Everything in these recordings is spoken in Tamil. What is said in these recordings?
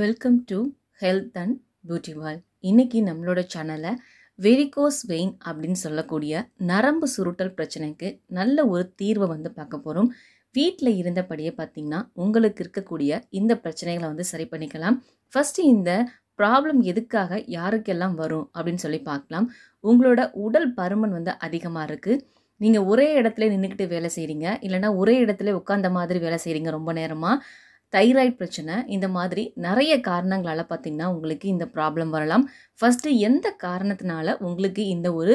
welcome to health and beauty வால் இன்றைக்கி நம்மளோட சேனலை வெரிகோஸ் வெயின் அப்படின்னு சொல்லக்கூடிய நரம்பு சுருட்டல் பிரச்சனைக்கு நல்ல ஒரு தீர்வை வந்து பார்க்க போகிறோம் வீட்டில் இருந்தபடியே பார்த்திங்கன்னா உங்களுக்கு இருக்கக்கூடிய இந்த பிரச்சனைகளை வந்து சரி பண்ணிக்கலாம் ஃபஸ்ட்டு இந்த ப்ராப்ளம் எதுக்காக யாருக்கெல்லாம் வரும் அப்படின்னு சொல்லி பார்க்கலாம் உங்களோட உடல் பருமன் வந்து அதிகமாக இருக்குது நீங்கள் ஒரே இடத்துல நின்றுக்கிட்டு வேலை செய்கிறீங்க இல்லைனா ஒரே இடத்துல உட்காந்த மாதிரி வேலை செய்கிறீங்க ரொம்ப நேரமாக தைராய்டு பிரச்சனை இந்த மாதிரி நிறைய காரணங்களால் பார்த்திங்கன்னா உங்களுக்கு இந்த ப்ராப்ளம் வரலாம் ஃபஸ்ட்டு எந்த காரணத்தினால உங்களுக்கு இந்த ஒரு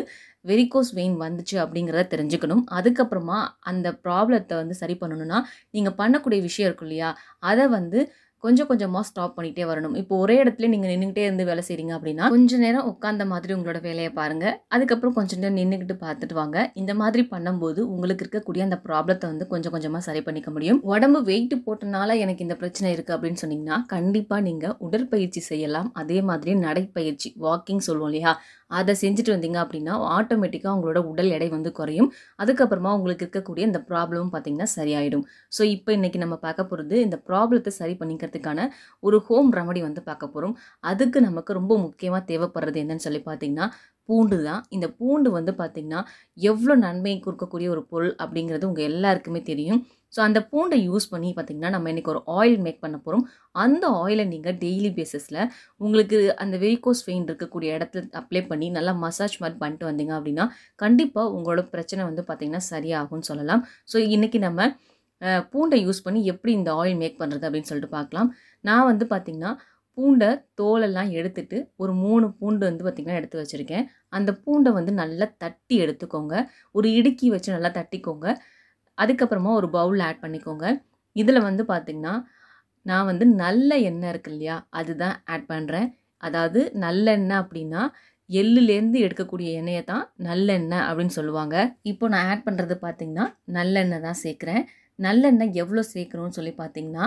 வெரிகோஸ் வெயின் வந்துச்சு அப்படிங்கிறத தெரிஞ்சுக்கணும் அதுக்கப்புறமா அந்த ப்ராப்ளத்தை வந்து சரி பண்ணணும்னா நீங்கள் பண்ணக்கூடிய விஷயம் இருக்கும் இல்லையா அதை வந்து கொஞ்சம் கொஞ்சமாக ஸ்டாப் பண்ணிகிட்டே வரணும் இப்போ ஒரே இடத்துல நீங்கள் நின்றுக்கிட்டே இருந்து வேலை செய்கிறீங்க அப்படின்னா கொஞ்ச நேரம் உட்காந்த மாதிரி உங்களோட வேலையை பாருங்கள் அதுக்கப்புறம் கொஞ்சம் நேரம் நின்றுக்கிட்டு பார்த்துட்டு வாங்க இந்த மாதிரி பண்ணும்போது உங்களுக்கு இருக்கக்கூடிய அந்த ப்ராப்ளத்தை வந்து கொஞ்சம் கொஞ்சமாக சரி பண்ணிக்க முடியும் உடம்பு வெயிட் போட்டனால எனக்கு இந்த பிரச்சனை இருக்குது அப்படின்னு சொன்னீங்கன்னா கண்டிப்பாக நீங்கள் உடற்பயிற்சி செய்யலாம் அதே மாதிரி நடைப்பயிற்சி வாக்கிங் சொல்லுவோம் இல்லையா அதை செஞ்சுட்டு வந்தீங்க அப்படின்னா ஆட்டோமேட்டிக்காக உங்களோட உடல் எடை வந்து குறையும் அதுக்கப்புறமா உங்களுக்கு இருக்கக்கூடிய இந்த ப்ராப்ளமும் பார்த்தீங்கன்னா சரியாயிடும் ஸோ இப்போ இன்றைக்கி நம்ம பார்க்க போகிறது இந்த ப்ராப்ளத்தை சரி பண்ணிக்கிறது குறைக்கிறதுக்கான ஒரு ஹோம் ரெமடி வந்து பார்க்க போகிறோம் அதுக்கு நமக்கு ரொம்ப முக்கியமாக தேவைப்படுறது என்னன்னு சொல்லி பார்த்திங்கன்னா பூண்டு தான் இந்த பூண்டு வந்து பார்த்திங்கன்னா எவ்வளோ நன்மையை கொடுக்கக்கூடிய ஒரு பொருள் அப்படிங்கிறது உங்கள் எல்லாருக்குமே தெரியும் ஸோ அந்த பூண்டை யூஸ் பண்ணி பார்த்திங்கன்னா நம்ம இன்றைக்கி ஒரு ஆயில் மேக் பண்ண போகிறோம் அந்த ஆயிலை நீங்கள் டெய்லி பேசிஸில் உங்களுக்கு அந்த வெரிகோஸ் ஃபெயின் இருக்கக்கூடிய இடத்துல அப்ளை பண்ணி நல்லா மசாஜ் மாதிரி பண்ணிட்டு வந்தீங்க அப்படின்னா கண்டிப்பாக உங்களோட பிரச்சனை வந்து பார்த்திங்கன்னா சரியாகும்னு சொல்லலாம் ஸோ இன்றைக்கி நம்ம பூண்டை யூஸ் பண்ணி எப்படி இந்த ஆயில் மேக் பண்ணுறது அப்படின்னு சொல்லிட்டு பார்க்கலாம் நான் வந்து பார்த்திங்கன்னா பூண்டை தோலெல்லாம் எடுத்துட்டு ஒரு மூணு பூண்டு வந்து பார்த்திங்கன்னா எடுத்து வச்சுருக்கேன் அந்த பூண்டை வந்து நல்லா தட்டி எடுத்துக்கோங்க ஒரு இடுக்கி வச்சு நல்லா தட்டிக்கோங்க அதுக்கப்புறமா ஒரு பவுலில் ஆட் பண்ணிக்கோங்க இதில் வந்து பார்த்திங்கன்னா நான் வந்து நல்ல எண்ணெய் இருக்கு இல்லையா அதுதான் ஆட் பண்ணுறேன் அதாவது நல்லெண்ணெய் அப்படின்னா எள்ளுலேருந்து எடுக்கக்கூடிய எண்ணெயை தான் நல்லெண்ணெய் அப்படின்னு சொல்லுவாங்க இப்போ நான் ஆட் பண்ணுறது பார்த்திங்கன்னா நல்லெண்ணெய் தான் சேர்க்குறேன் நல்லெண்ணெய் எவ்வளோ சேர்க்கணும்னு சொல்லி பார்த்தீங்கன்னா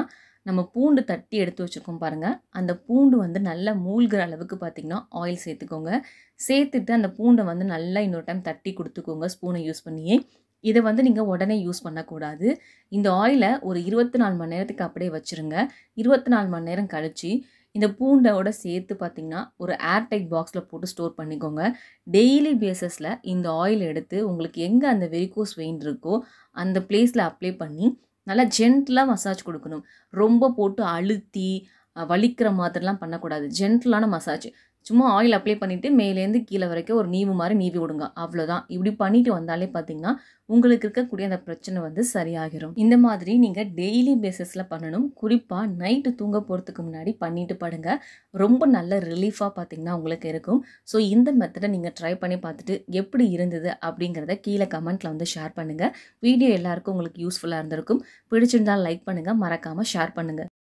நம்ம பூண்டு தட்டி எடுத்து வச்சுருக்கோம் பாருங்கள் அந்த பூண்டு வந்து நல்லா மூழ்கிற அளவுக்கு பார்த்திங்கன்னா ஆயில் சேர்த்துக்கோங்க சேர்த்துட்டு அந்த பூண்டை வந்து நல்லா இன்னொரு டைம் தட்டி கொடுத்துக்கோங்க ஸ்பூனை யூஸ் பண்ணியே இதை வந்து நீங்கள் உடனே யூஸ் பண்ணக்கூடாது இந்த ஆயிலை ஒரு இருபத்தி நாலு மணி நேரத்துக்கு அப்படியே வச்சுருங்க இருபத்தி நாலு மணி நேரம் கழித்து இந்த பூண்டோட சேர்த்து பார்த்தீங்கன்னா ஒரு ஏர்டைட் பாக்ஸில் போட்டு ஸ்டோர் பண்ணிக்கோங்க டெய்லி பேசஸில் இந்த ஆயில் எடுத்து உங்களுக்கு எங்கே அந்த வெரிகோஸ் வெயின் இருக்கோ அந்த பிளேஸில் அப்ளை பண்ணி நல்லா ஜென்டலாக மசாஜ் கொடுக்கணும் ரொம்ப போட்டு அழுத்தி வலிக்கிற மாதிரிலாம் பண்ணக்கூடாது ஜென்டலான மசாஜ் சும்மா ஆயில் அப்ளை பண்ணிவிட்டு மேலேருந்து கீழே வரைக்கும் ஒரு நீவு மாதிரி நீவி விடுங்க அவ்வளோதான் இப்படி பண்ணிட்டு வந்தாலே பார்த்தீங்கன்னா உங்களுக்கு இருக்கக்கூடிய அந்த பிரச்சனை வந்து சரியாகிடும் இந்த மாதிரி நீங்கள் டெய்லி பேசிஸில் பண்ணணும் குறிப்பாக நைட்டு தூங்க போகிறதுக்கு முன்னாடி பண்ணிட்டு பாடுங்க ரொம்ப நல்ல ரிலீஃபாக பார்த்தீங்கன்னா உங்களுக்கு இருக்கும் ஸோ இந்த மெத்தடை நீங்கள் ட்ரை பண்ணி பார்த்துட்டு எப்படி இருந்தது அப்படிங்கிறத கீழே கமெண்ட்டில் வந்து ஷேர் பண்ணுங்கள் வீடியோ எல்லாருக்கும் உங்களுக்கு யூஸ்ஃபுல்லாக இருந்திருக்கும் பிடிச்சிருந்தால் லைக் பண்ணுங்கள் மறக்காமல் ஷேர் பண்ணுங்கள்